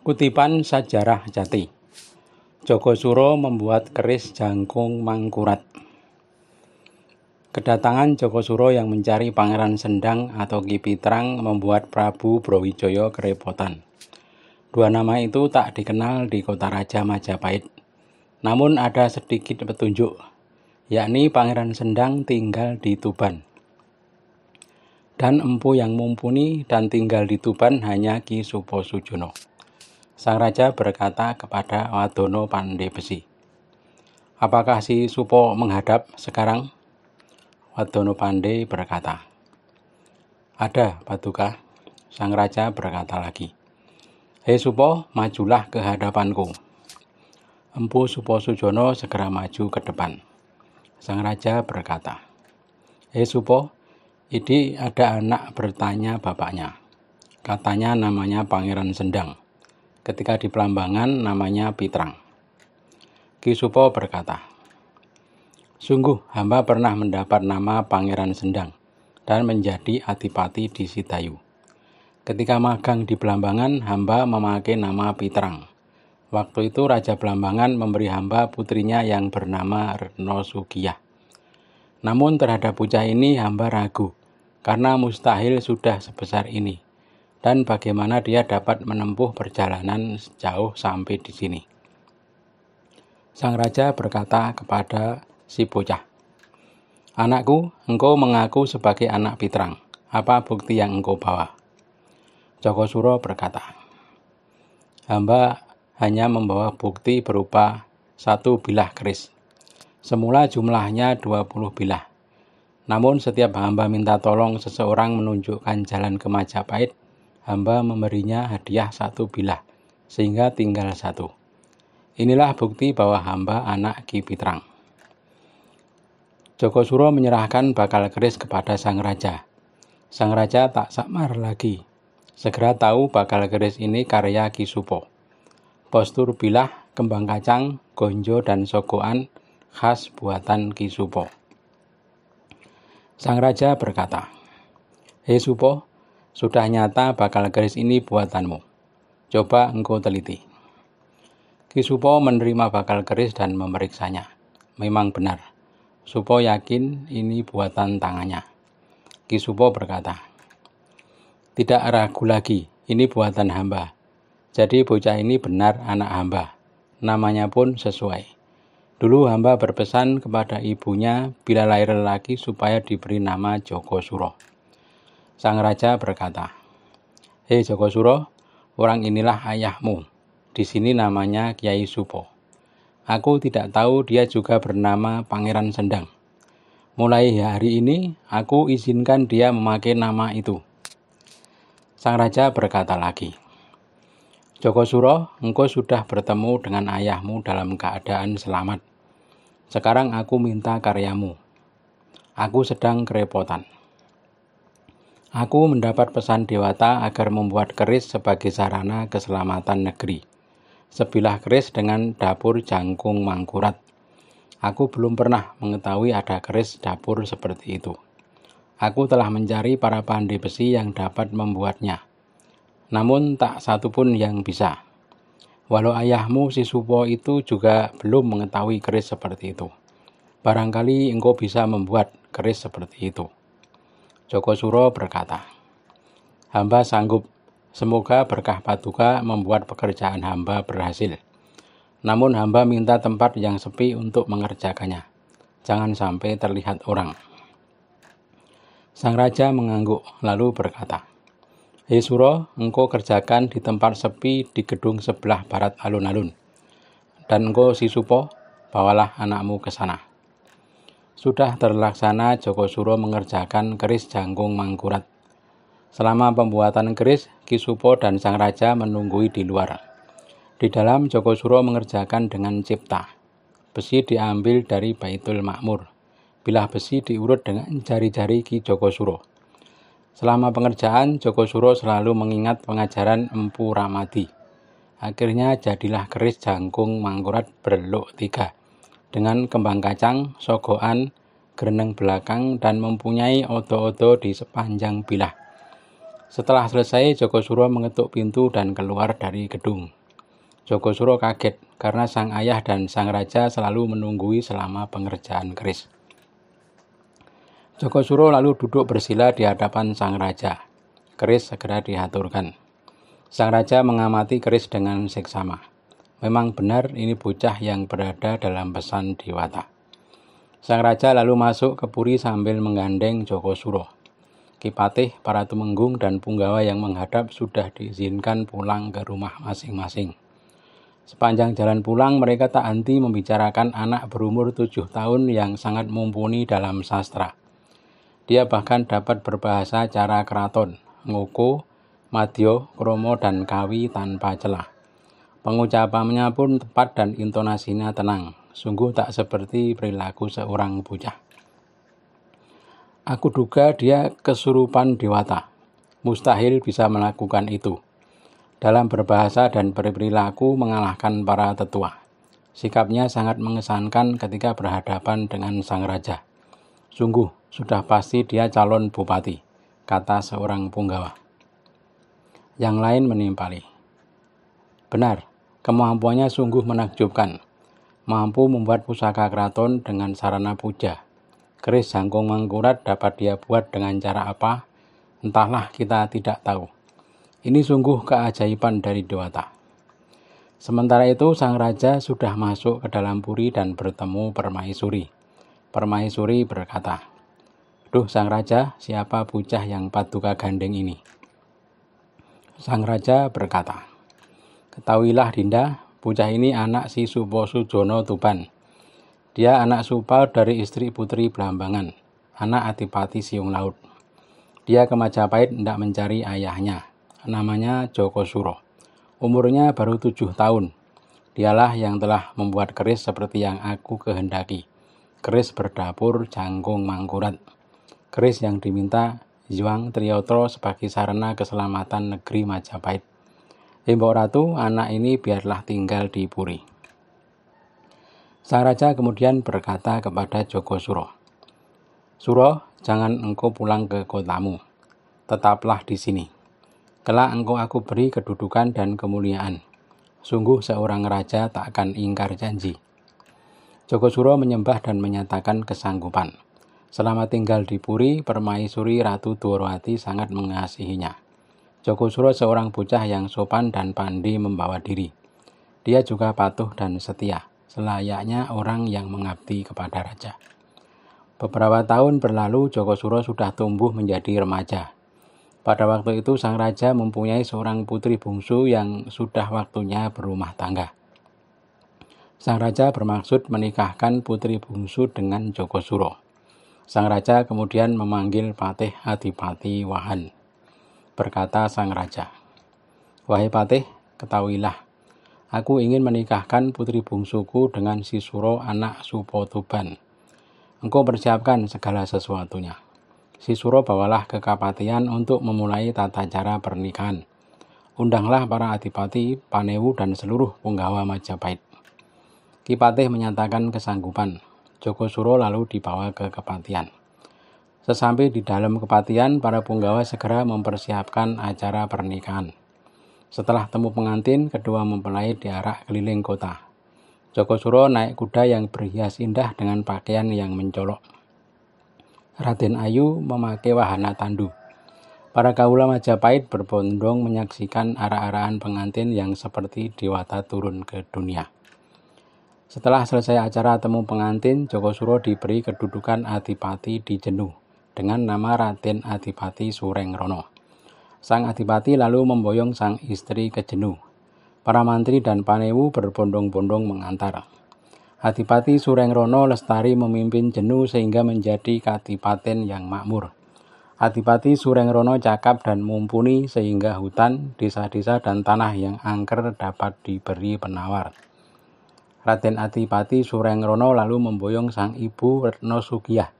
Kutipan Sajarah Jati Jogosuro membuat keris jangkung mangkurat Kedatangan Jogosuro yang mencari Pangeran Sendang atau Kipitrang membuat Prabu Brawijoyo kerepotan. Dua nama itu tak dikenal di kota Raja Majapahit. Namun ada sedikit petunjuk, yakni Pangeran Sendang tinggal di Tuban. Dan empu yang mumpuni dan tinggal di Tuban hanya Ki Supo Sujono. Sang Raja berkata kepada Wadono Pandai Besi, Apakah si Supo menghadap sekarang? Wadono Pandai berkata, Ada, Paduka. Sang Raja berkata lagi, Hei Supo, majulah ke hadapanku. Empu Supo Sujono segera maju ke depan. Sang Raja berkata, Hei Supo, ini ada anak bertanya bapaknya. Katanya namanya Pangeran Sendang ketika di Pelambangan namanya Pitrang. Kisupo berkata, Sungguh hamba pernah mendapat nama Pangeran Sendang dan menjadi adipati di Sitayu. Ketika magang di Pelambangan, hamba memakai nama Pitrang. Waktu itu Raja Pelambangan memberi hamba putrinya yang bernama Retno Sugiyah. Namun terhadap bocah ini hamba ragu, karena mustahil sudah sebesar ini dan bagaimana dia dapat menempuh perjalanan jauh sampai di sini. Sang raja berkata kepada si bocah, "Anakku, engkau mengaku sebagai anak pitrang. Apa bukti yang engkau bawa?" Joko Suro berkata, "Hamba hanya membawa bukti berupa satu bilah keris. Semula jumlahnya 20 bilah. Namun setiap hamba minta tolong seseorang menunjukkan jalan ke Majapahit, hamba memberinya hadiah satu bilah, sehingga tinggal satu. Inilah bukti bahwa hamba anak Ki Pitrang. Joko Suro menyerahkan bakal keris kepada sang raja. Sang raja tak samar lagi. Segera tahu bakal keris ini karya Ki Supo. Postur bilah, kembang kacang, gonjo, dan sogoan khas buatan Ki Supo. Sang raja berkata, Hei Supo, sudah nyata bakal keris ini buatanmu. Coba engkau teliti. Kisupo menerima bakal keris dan memeriksanya. Memang benar. Supo yakin ini buatan tangannya. Kisupo berkata, Tidak ragu lagi, ini buatan hamba. Jadi bocah ini benar anak hamba. Namanya pun sesuai. Dulu hamba berpesan kepada ibunya bila lahir lagi supaya diberi nama Joko Suro. Sang Raja berkata, Hei Joko Suro, orang inilah ayahmu. Di sini namanya Kiai Supo. Aku tidak tahu dia juga bernama Pangeran Sendang. Mulai hari ini, aku izinkan dia memakai nama itu. Sang Raja berkata lagi, Joko Suro, engkau sudah bertemu dengan ayahmu dalam keadaan selamat. Sekarang aku minta karyamu. Aku sedang kerepotan. Aku mendapat pesan Dewata agar membuat keris sebagai sarana keselamatan negeri. Sebilah keris dengan dapur jangkung mangkurat. Aku belum pernah mengetahui ada keris dapur seperti itu. Aku telah mencari para pandai besi yang dapat membuatnya. Namun tak satu pun yang bisa. Walau ayahmu si Supo itu juga belum mengetahui keris seperti itu. Barangkali engkau bisa membuat keris seperti itu. Joko Suro berkata, Hamba sanggup, semoga berkah paduka membuat pekerjaan hamba berhasil. Namun hamba minta tempat yang sepi untuk mengerjakannya. Jangan sampai terlihat orang. Sang Raja mengangguk lalu berkata, Hei Suro, engkau kerjakan di tempat sepi di gedung sebelah barat alun-alun. Dan engkau si Supo, bawalah anakmu ke sana sudah terlaksana Joko Suro mengerjakan keris jangkung mangkurat. Selama pembuatan keris, Kisupo dan Sang Raja menunggui di luar. Di dalam Joko Suro mengerjakan dengan cipta. Besi diambil dari Baitul Makmur. Bilah besi diurut dengan jari-jari Ki Joko Suro. Selama pengerjaan, Joko Suro selalu mengingat pengajaran Empu Ramadi. Akhirnya jadilah keris jangkung mangkurat berluk tiga dengan kembang kacang, sogoan, gereneng belakang, dan mempunyai odo-odo di sepanjang bilah. Setelah selesai, Joko Suro mengetuk pintu dan keluar dari gedung. Joko Suro kaget karena sang ayah dan sang raja selalu menunggui selama pengerjaan keris. Joko Suro lalu duduk bersila di hadapan sang raja. Keris segera dihaturkan. Sang raja mengamati keris dengan seksama. Memang benar ini bocah yang berada dalam pesan Dewata. Sang raja lalu masuk ke puri sambil menggandeng Joko Suro. Kipatih, para tumenggung dan punggawa yang menghadap sudah diizinkan pulang ke rumah masing-masing. Sepanjang jalan pulang mereka tak anti membicarakan anak berumur tujuh tahun yang sangat mumpuni dalam sastra. Dia bahkan dapat berbahasa cara keraton, ngoko, madyo, kromo, dan kawi tanpa celah. Pengucapannya pun tepat dan intonasinya tenang. Sungguh tak seperti perilaku seorang bocah. Aku duga dia kesurupan dewata. Mustahil bisa melakukan itu. Dalam berbahasa dan berperilaku mengalahkan para tetua. Sikapnya sangat mengesankan ketika berhadapan dengan sang raja. Sungguh, sudah pasti dia calon bupati, kata seorang punggawa. Yang lain menimpali. Benar, Kemampuannya sungguh menakjubkan. Mampu membuat pusaka keraton dengan sarana puja. Keris jangkung mangkurat dapat dia buat dengan cara apa? Entahlah kita tidak tahu. Ini sungguh keajaiban dari Dewata. Sementara itu, sang raja sudah masuk ke dalam puri dan bertemu Permaisuri. Permaisuri berkata, Duh sang raja, siapa bucah yang paduka gandeng ini? Sang raja berkata, Ketahuilah Dinda, bocah ini anak si Supo Jono Tuban. Dia anak supal dari istri putri Blambangan, anak Adipati Siung Laut. Dia ke Majapahit tidak mencari ayahnya, namanya Joko Suro. Umurnya baru tujuh tahun. Dialah yang telah membuat keris seperti yang aku kehendaki. Keris berdapur jangkung mangkurat. Keris yang diminta Juang Triotro sebagai sarana keselamatan negeri Majapahit. Hei eh, Ratu, anak ini biarlah tinggal di Puri. Sang Raja kemudian berkata kepada Joko Suro, Suro, jangan engkau pulang ke kotamu, tetaplah di sini. Kelak engkau aku beri kedudukan dan kemuliaan. Sungguh seorang raja tak akan ingkar janji. Joko Suro menyembah dan menyatakan kesanggupan. Selama tinggal di Puri, Permaisuri Ratu Dworohati sangat mengasihinya. Joko Suro seorang bocah yang sopan dan pandai membawa diri. Dia juga patuh dan setia, selayaknya orang yang mengabdi kepada raja. Beberapa tahun berlalu, Joko Suro sudah tumbuh menjadi remaja. Pada waktu itu, sang raja mempunyai seorang putri bungsu yang sudah waktunya berumah tangga. Sang raja bermaksud menikahkan putri bungsu dengan Joko Suro. Sang raja kemudian memanggil Patih Adipati Wahan Berkata sang raja, Wahai patih, ketahuilah, aku ingin menikahkan putri bungsuku dengan si Suro anak Supotuban. Engkau persiapkan segala sesuatunya. Si Suro bawalah ke Kapatian untuk memulai tata cara pernikahan. Undanglah para adipati, panewu, dan seluruh penggawa Majapahit. Kipatih menyatakan kesanggupan. Joko Suro lalu dibawa ke Kepatian. Sesampai di dalam kepatian, para punggawa segera mempersiapkan acara pernikahan. Setelah temu pengantin, kedua mempelai diarak keliling kota. Joko Suro naik kuda yang berhias indah dengan pakaian yang mencolok. Raden Ayu memakai wahana tandu. Para kaula Majapahit berbondong menyaksikan arah-arahan pengantin yang seperti dewata turun ke dunia. Setelah selesai acara temu pengantin, Joko Suro diberi kedudukan adipati di Jenuh dengan nama Raden Adipati Surengrono. Sang Adipati lalu memboyong sang istri ke jenuh. Para mantri dan panewu berbondong-bondong mengantar. Adipati Surengrono lestari memimpin Jenu sehingga menjadi kadipaten yang makmur. Adipati Surengrono cakap dan mumpuni sehingga hutan, desa-desa dan tanah yang angker dapat diberi penawar. Raden Adipati Surengrono lalu memboyong sang ibu Retno Sugiyah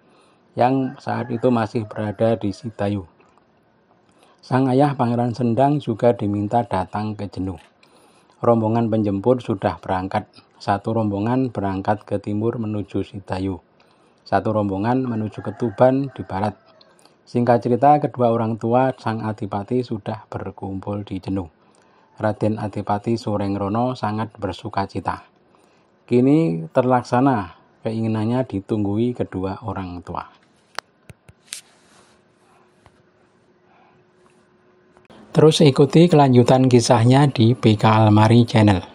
yang saat itu masih berada di Sitayu. Sang ayah Pangeran Sendang juga diminta datang ke Jenuh. Rombongan penjemput sudah berangkat. Satu rombongan berangkat ke timur menuju Sitayu. Satu rombongan menuju ke Tuban di barat. Singkat cerita, kedua orang tua Sang Adipati sudah berkumpul di Jenuh. Raden Adipati Surengrono sangat bersuka cita. Kini terlaksana keinginannya ditunggui kedua orang tua. Terus ikuti kelanjutan kisahnya di PK Almari Channel.